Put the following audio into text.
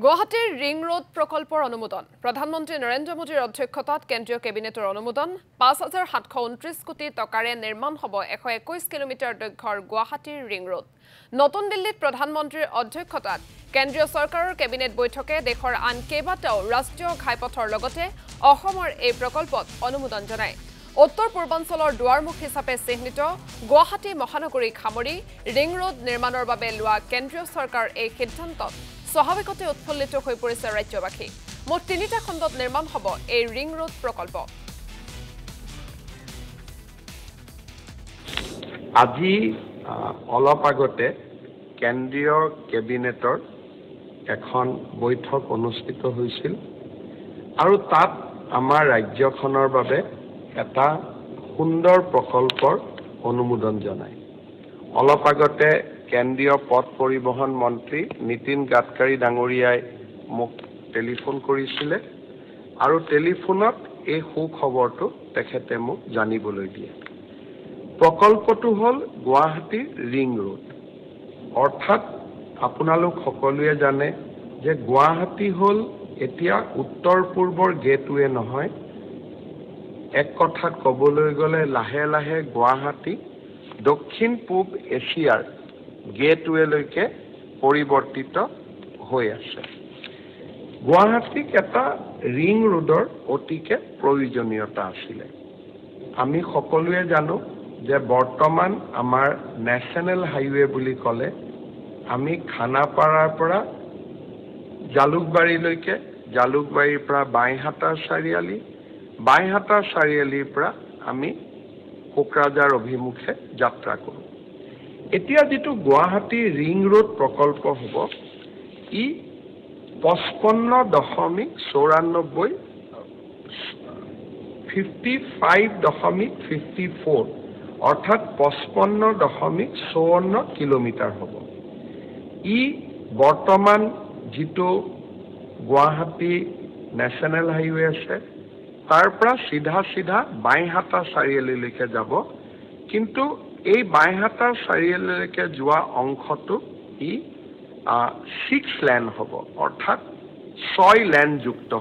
গুৱাহাটীৰ ring road প্ৰকল্পৰ অনুমোদন প্ৰধানমন্ত্ৰী নৰেন্দ্ৰ মোদীৰ অধ্যক্ষতাত কেন্দ্ৰীয় কেবিনেটৰ অনুমোদন পাঁচ হাজাৰ সাতশ ঊনত্ৰিছ কোটি টকাৰে নিৰ্মাণ হ'ব এশ একৈছ কিলোমিটাৰ দৈৰ্ঘ্যৰ গুৱাহাটীৰ ৰিং ৰোড নতুন দিল্লীত প্ৰধানমন্ত্ৰীৰ অধ্যক্ষতাত কেন্দ্ৰীয় চৰকাৰৰ কেবিনেট বৈঠকে দেশৰ আন কেইবাটাও ৰাষ্ট্ৰীয় ঘাইপথৰ লগতে অসমৰ এই প্ৰকল্পত অনুমোদন জনায় উত্তৰ পূৰ্বাঞ্চলৰ দুৱাৰমুখ হিচাপে চিহ্নিত গুৱাহাটী মহানগৰীক সামৰি ৰিং ৰোড নিৰ্মাণৰ বাবে লোৱা কেন্দ্ৰীয় চৰকাৰ এই সিদ্ধান্তত স্বাভাৱিকতে উৎফুল্লিত হৈ পৰিছে ৰাজ্যবাসী মুঠ তিনিটা খণ্ডত নিৰ্মাণ হ'ব এই ৰিং ৰোড প্ৰকল্প আজি অলপ আগতে কেন্দ্ৰীয় কেবিনেটৰ এখন বৈঠক অনুষ্ঠিত হৈছিল আৰু তাত আমাৰ ৰাজ্যখনৰ বাবে এটা সুন্দৰ প্ৰকল্পৰ অনুমোদন জনায় অলপ আগতে কেন্দ্ৰীয় পথ পৰিবহণ মন্ত্ৰী নীতিন গাডকাৰী ডাঙৰীয়াই মোক টেলিফোন কৰিছিলে আৰু টেলিফোনত এই সুখবৰটো তেখেতে মোক জানিবলৈ দিয়ে প্ৰকল্পটো হ'ল গুৱাহাটীৰ ৰিং ৰোড অৰ্থাৎ আপোনালোক সকলোৱে জানে যে গুৱাহাটী হ'ল এতিয়া উত্তৰ পূৰ্বৰ গেটৱে নহয় এক কথাত ক'বলৈ গ'লে লাহে লাহে গুৱাহাটী দক্ষিণ পূব এছিয়াৰ গেটৱেলৈকে পৰিৱৰ্তিত হৈ আছে গুৱাহাটীক এটা ৰিং ৰোডৰ অতিকে প্ৰয়োজনীয়তা আছিলে আমি সকলোৱে জানো যে বৰ্তমান আমাৰ নেশ্যনেল হাইৱে বুলি ক'লে আমি খানাপাৰাৰ পৰা জালুকবাৰীলৈকে জালুকবাৰীৰ পৰা বাইহাটাৰ চাৰিআলি বাইহাটাৰ চাৰিআলিৰ পৰা আমি কোকৰাঝাৰ অভিমুখে যাত্ৰা কৰোঁ এতিয়া যিটো গুৱাহাটী ৰিং ৰোড প্ৰকল্প হ'ব ই পঁচপন্ন দশমিক চৌৰান্নব্বৈ ফিফটি ফাইভ দশমিক ফিফটি ফ'ৰ অৰ্থাৎ পঁচপন্ন দশমিক চৌৱন্ন কিলোমিটাৰ হ'ব ই বৰ্তমান যিটো গুৱাহাটী নেশ্যনেল হাইৱে আছে তাৰ পৰা চিধা চিধা বাইহাটা চাৰিআলিলৈকে যাব কিন্তু এই বাইহাটা চাৰিআলিলৈকে যোৱা অংশটো ই ছিক্স লেন হ'ব অৰ্থাৎ ছয় লেনযুক্ত